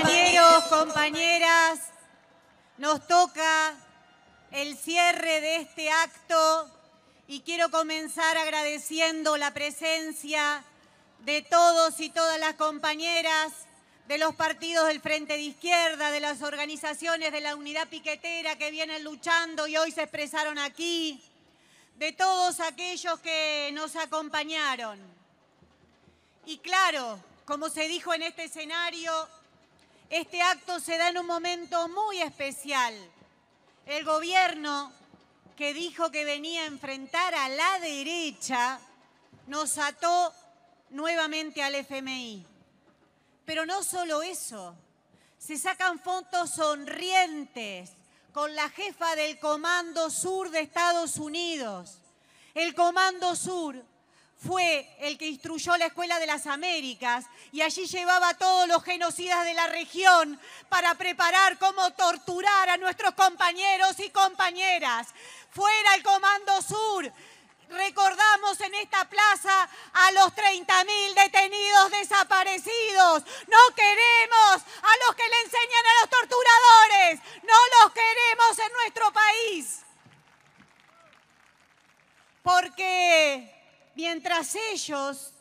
Compañeros, compañeras, nos toca el cierre de este acto y quiero comenzar agradeciendo la presencia de todos y todas las compañeras de los partidos del Frente de Izquierda, de las organizaciones de la unidad piquetera que vienen luchando y hoy se expresaron aquí, de todos aquellos que nos acompañaron. Y claro, como se dijo en este escenario, este acto se da en un momento muy especial. El gobierno que dijo que venía a enfrentar a la derecha nos ató nuevamente al FMI. Pero no solo eso, se sacan fotos sonrientes con la jefa del Comando Sur de Estados Unidos. El Comando Sur fue el que instruyó la Escuela de las Américas y allí llevaba a todos los genocidas de la región para preparar cómo torturar a nuestros compañeros y compañeras. Fuera el Comando Sur, recordamos en esta plaza a los 30.000 detenidos desaparecidos. No queremos a los que le enseñan a los torturadores, no los queremos en nuestro país. Porque Mientras ellos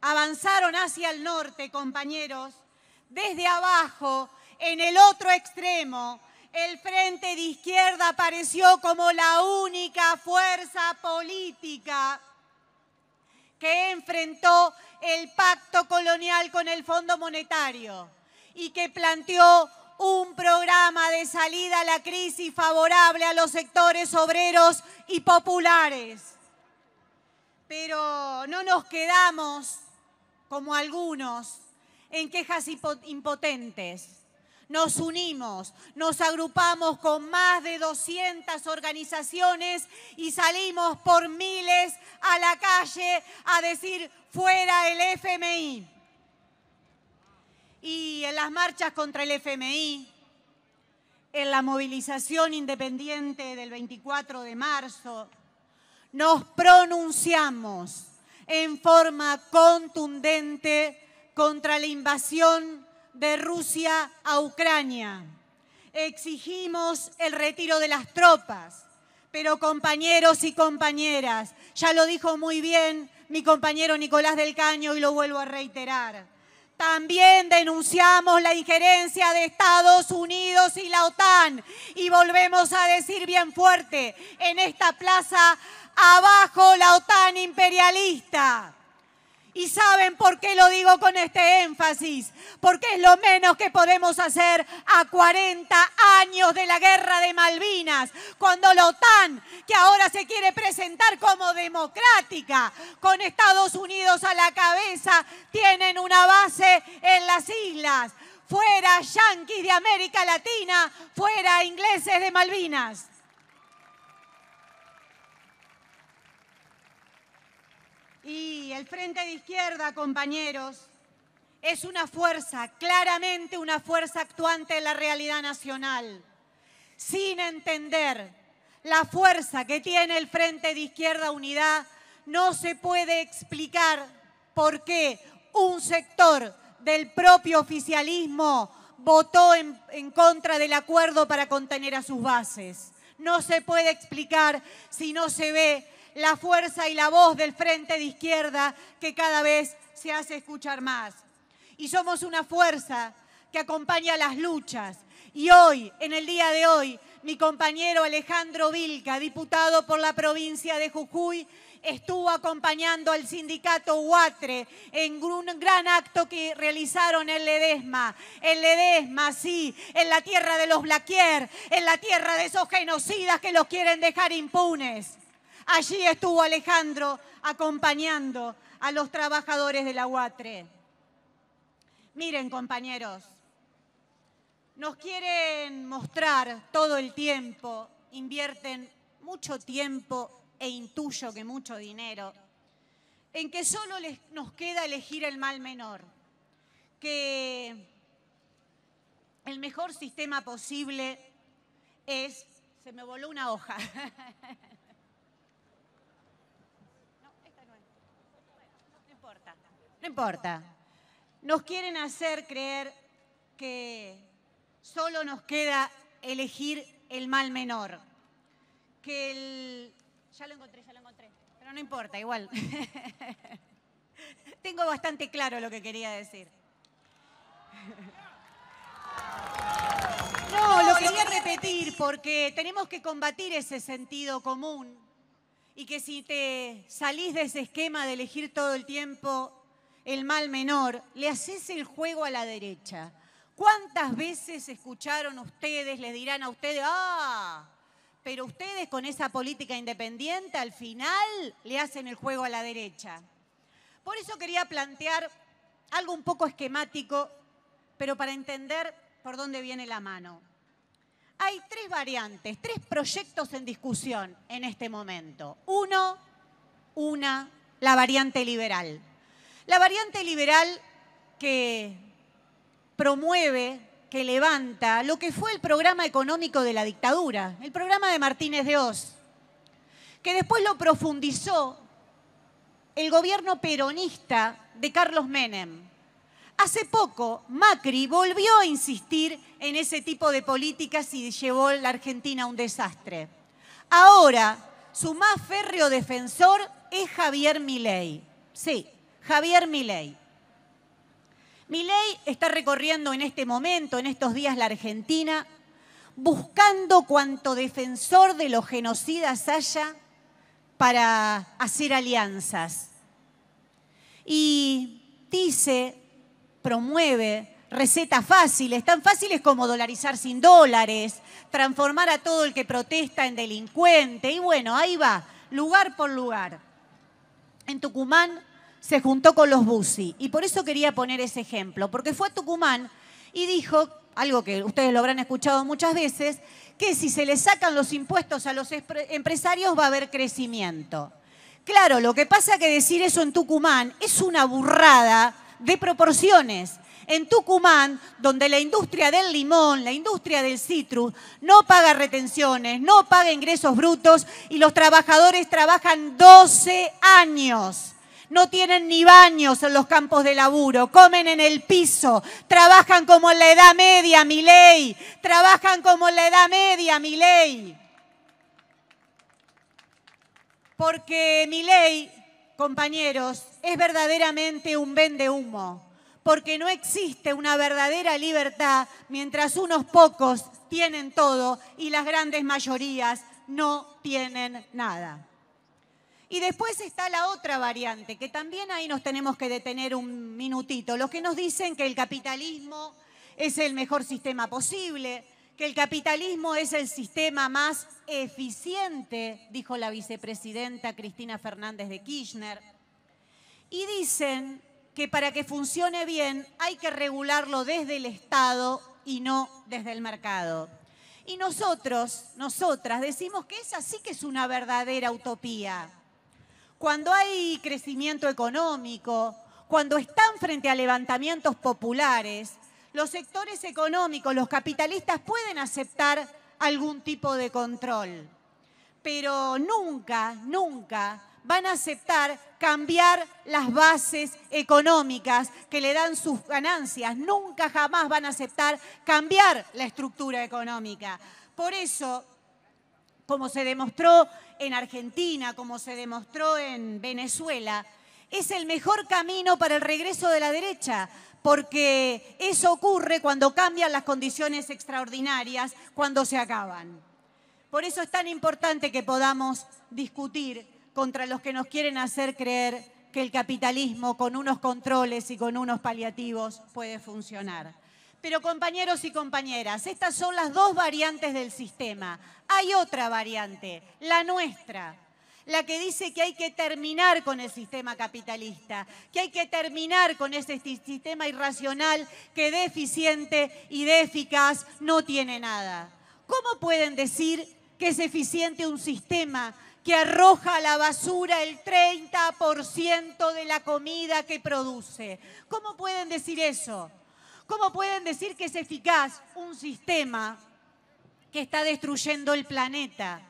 avanzaron hacia el norte, compañeros, desde abajo, en el otro extremo, el Frente de Izquierda apareció como la única fuerza política que enfrentó el pacto colonial con el Fondo Monetario y que planteó un programa de salida a la crisis favorable a los sectores obreros y populares pero no nos quedamos como algunos en quejas impotentes. Nos unimos, nos agrupamos con más de 200 organizaciones y salimos por miles a la calle a decir fuera el FMI. Y en las marchas contra el FMI, en la movilización independiente del 24 de marzo, nos pronunciamos en forma contundente contra la invasión de Rusia a Ucrania. Exigimos el retiro de las tropas, pero compañeros y compañeras, ya lo dijo muy bien mi compañero Nicolás del Caño y lo vuelvo a reiterar. También denunciamos la injerencia de Estados Unidos y la OTAN y volvemos a decir bien fuerte en esta plaza Abajo la OTAN imperialista. Y saben por qué lo digo con este énfasis, porque es lo menos que podemos hacer a 40 años de la guerra de Malvinas, cuando la OTAN, que ahora se quiere presentar como democrática, con Estados Unidos a la cabeza, tienen una base en las islas, fuera yanquis de América Latina, fuera ingleses de Malvinas. Y el Frente de Izquierda, compañeros, es una fuerza, claramente una fuerza actuante en la realidad nacional, sin entender la fuerza que tiene el Frente de Izquierda Unidad, no se puede explicar por qué un sector del propio oficialismo votó en, contra del acuerdo para contener a sus bases. No se puede explicar si no se ve la fuerza y la voz del frente de izquierda que cada vez se hace escuchar más. Y somos una fuerza que acompaña las luchas. Y hoy, en el día de hoy, mi compañero Alejandro Vilca, diputado por la provincia de Jujuy, estuvo acompañando al sindicato Huatre en un gran acto que realizaron en Ledesma. En Ledesma, sí, en la tierra de los Blaquier, en la tierra de esos genocidas que los quieren dejar impunes. Allí estuvo Alejandro acompañando a los trabajadores de la UATRE. Miren, compañeros, nos quieren mostrar todo el tiempo, invierten mucho tiempo e intuyo que mucho dinero, en que solo nos queda elegir el mal menor, que el mejor sistema posible es, se me voló una hoja, No importa. Nos quieren hacer creer que solo nos queda elegir el mal menor. Que el... Ya lo encontré, ya lo encontré. Pero no importa, igual. Tengo bastante claro lo que quería decir. No, lo quería repetir porque tenemos que combatir ese sentido común y que si te salís de ese esquema de elegir todo el tiempo el mal menor, le haces el juego a la derecha. ¿Cuántas veces escucharon ustedes, les dirán a ustedes, ah, pero ustedes con esa política independiente al final le hacen el juego a la derecha? Por eso quería plantear algo un poco esquemático, pero para entender por dónde viene la mano. Hay tres variantes, tres proyectos en discusión en este momento. Uno, una, la variante liberal. La variante liberal que promueve, que levanta lo que fue el programa económico de la dictadura, el programa de Martínez de Oz, que después lo profundizó el gobierno peronista de Carlos Menem. Hace poco, Macri volvió a insistir en ese tipo de políticas y llevó la Argentina a un desastre. Ahora, su más férreo defensor es Javier Milei. Sí, Javier Milei. Milei está recorriendo en este momento, en estos días, la Argentina, buscando cuanto defensor de los genocidas haya para hacer alianzas. Y dice, promueve recetas fáciles, tan fáciles como dolarizar sin dólares, transformar a todo el que protesta en delincuente. Y bueno, ahí va, lugar por lugar. En Tucumán se juntó con los Busi. Y por eso quería poner ese ejemplo, porque fue a Tucumán y dijo, algo que ustedes lo habrán escuchado muchas veces, que si se le sacan los impuestos a los empresarios va a haber crecimiento. Claro, lo que pasa que decir eso en Tucumán es una burrada de proporciones. En Tucumán, donde la industria del limón, la industria del citrus, no paga retenciones, no paga ingresos brutos y los trabajadores trabajan 12 años no tienen ni baños en los campos de laburo, comen en el piso, trabajan como en la Edad Media, mi ley, trabajan como en la Edad Media, mi ley. Porque mi ley, compañeros, es verdaderamente un vende humo, porque no existe una verdadera libertad mientras unos pocos tienen todo y las grandes mayorías no tienen nada. Y después está la otra variante, que también ahí nos tenemos que detener un minutito. Los que nos dicen que el capitalismo es el mejor sistema posible, que el capitalismo es el sistema más eficiente, dijo la vicepresidenta Cristina Fernández de Kirchner. Y dicen que para que funcione bien hay que regularlo desde el Estado y no desde el mercado. Y nosotros, nosotras, decimos que esa sí que es una verdadera utopía. Cuando hay crecimiento económico, cuando están frente a levantamientos populares, los sectores económicos, los capitalistas pueden aceptar algún tipo de control, pero nunca, nunca van a aceptar cambiar las bases económicas que le dan sus ganancias. Nunca jamás van a aceptar cambiar la estructura económica. Por eso como se demostró en Argentina, como se demostró en Venezuela, es el mejor camino para el regreso de la derecha, porque eso ocurre cuando cambian las condiciones extraordinarias, cuando se acaban. Por eso es tan importante que podamos discutir contra los que nos quieren hacer creer que el capitalismo con unos controles y con unos paliativos puede funcionar. Pero compañeros y compañeras, estas son las dos variantes del sistema. Hay otra variante, la nuestra, la que dice que hay que terminar con el sistema capitalista, que hay que terminar con ese sistema irracional que de eficiente y de eficaz no tiene nada. ¿Cómo pueden decir que es eficiente un sistema que arroja a la basura el 30% de la comida que produce? ¿Cómo pueden decir eso? ¿Cómo pueden decir que es eficaz un sistema que está destruyendo el planeta?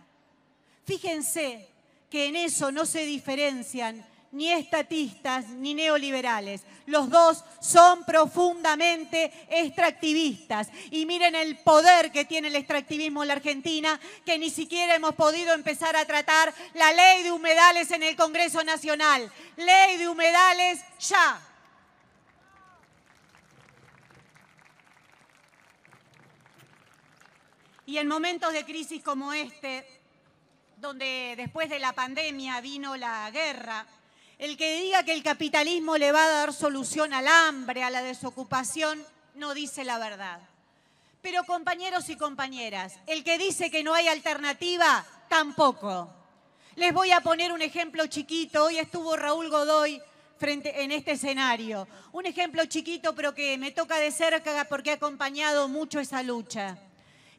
Fíjense que en eso no se diferencian ni estatistas ni neoliberales. Los dos son profundamente extractivistas. Y miren el poder que tiene el extractivismo en la Argentina, que ni siquiera hemos podido empezar a tratar la ley de humedales en el Congreso Nacional. Ley de humedales ya. Y en momentos de crisis como este, donde después de la pandemia vino la guerra, el que diga que el capitalismo le va a dar solución al hambre, a la desocupación, no dice la verdad. Pero compañeros y compañeras, el que dice que no hay alternativa, tampoco. Les voy a poner un ejemplo chiquito. Hoy estuvo Raúl Godoy frente, en este escenario. Un ejemplo chiquito, pero que me toca de cerca porque ha acompañado mucho esa lucha.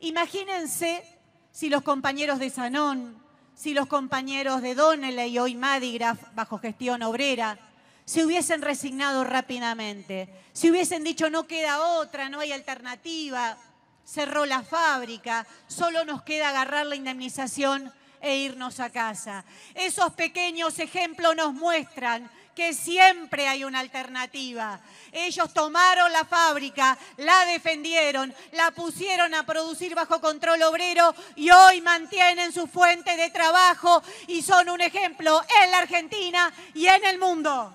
Imagínense si los compañeros de Sanón, si los compañeros de Donnelly y hoy Madigraf, bajo gestión obrera, se hubiesen resignado rápidamente, si hubiesen dicho no queda otra, no hay alternativa, cerró la fábrica, solo nos queda agarrar la indemnización e irnos a casa. Esos pequeños ejemplos nos muestran que siempre hay una alternativa. Ellos tomaron la fábrica, la defendieron, la pusieron a producir bajo control obrero y hoy mantienen su fuente de trabajo y son un ejemplo en la Argentina y en el mundo.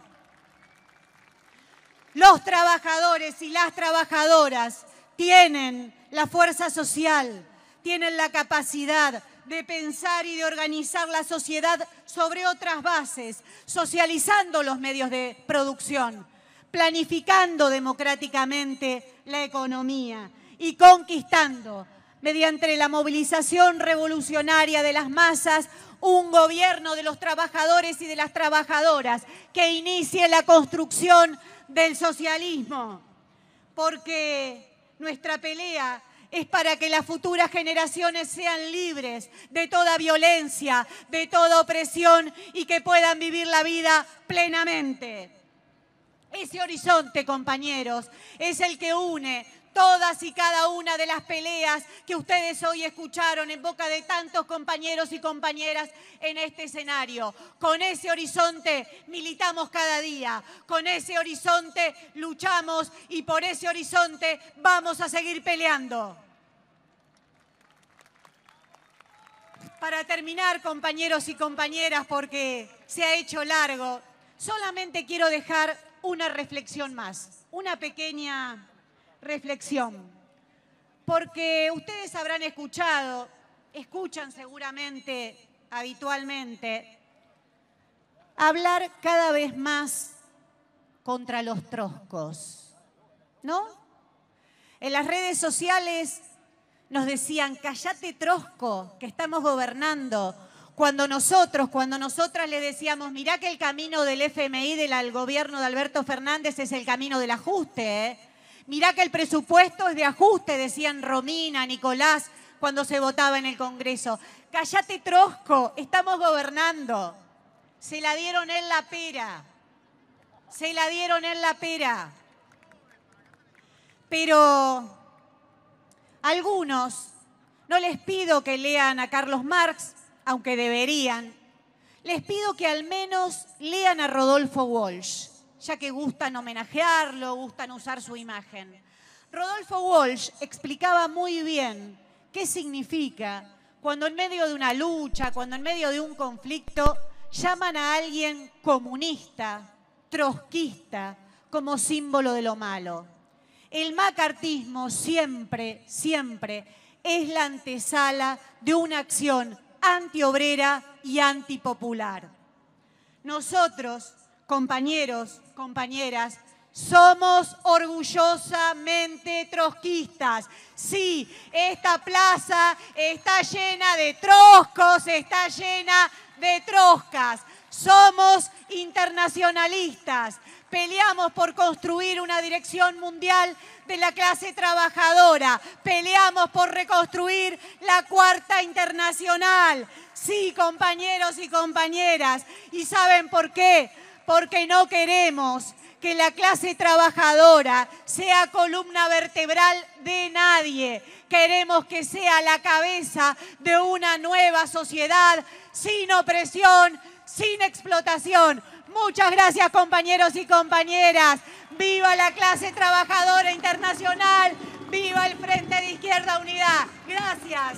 Los trabajadores y las trabajadoras tienen la fuerza social, tienen la capacidad, de pensar y de organizar la sociedad sobre otras bases, socializando los medios de producción, planificando democráticamente la economía y conquistando, mediante la movilización revolucionaria de las masas, un gobierno de los trabajadores y de las trabajadoras que inicie la construcción del socialismo, porque nuestra pelea es para que las futuras generaciones sean libres de toda violencia, de toda opresión y que puedan vivir la vida plenamente. Ese horizonte, compañeros, es el que une todas y cada una de las peleas que ustedes hoy escucharon en boca de tantos compañeros y compañeras en este escenario. Con ese horizonte militamos cada día, con ese horizonte luchamos y por ese horizonte vamos a seguir peleando. Para terminar, compañeros y compañeras, porque se ha hecho largo, solamente quiero dejar una reflexión más, una pequeña reflexión. Porque ustedes habrán escuchado, escuchan seguramente habitualmente, hablar cada vez más contra los troscos, ¿no? En las redes sociales nos decían, callate trosco, que estamos gobernando. Cuando nosotros, cuando nosotras le decíamos, mirá que el camino del FMI, del gobierno de Alberto Fernández, es el camino del ajuste. ¿eh? Mirá que el presupuesto es de ajuste, decían Romina, Nicolás, cuando se votaba en el Congreso. Callate trosco, estamos gobernando. Se la dieron en la pera. Se la dieron en la pera. Pero algunos, no les pido que lean a Carlos Marx, aunque deberían, les pido que al menos lean a Rodolfo Walsh, ya que gustan homenajearlo, gustan usar su imagen. Rodolfo Walsh explicaba muy bien qué significa cuando en medio de una lucha, cuando en medio de un conflicto, llaman a alguien comunista, trotskista, como símbolo de lo malo. El macartismo siempre, siempre es la antesala de una acción antiobrera y antipopular. Nosotros, compañeros, compañeras, somos orgullosamente trotskistas. Sí, esta plaza está llena de troscos, está llena de troscas. Somos internacionalistas. Peleamos por construir una dirección mundial de la clase trabajadora. Peleamos por reconstruir la cuarta internacional. Sí, compañeros y compañeras. ¿Y saben por qué? Porque no queremos que la clase trabajadora sea columna vertebral de nadie. Queremos que sea la cabeza de una nueva sociedad sin opresión, sin explotación. Muchas gracias compañeros y compañeras. Viva la clase trabajadora internacional. Viva el Frente de Izquierda Unidad. Gracias.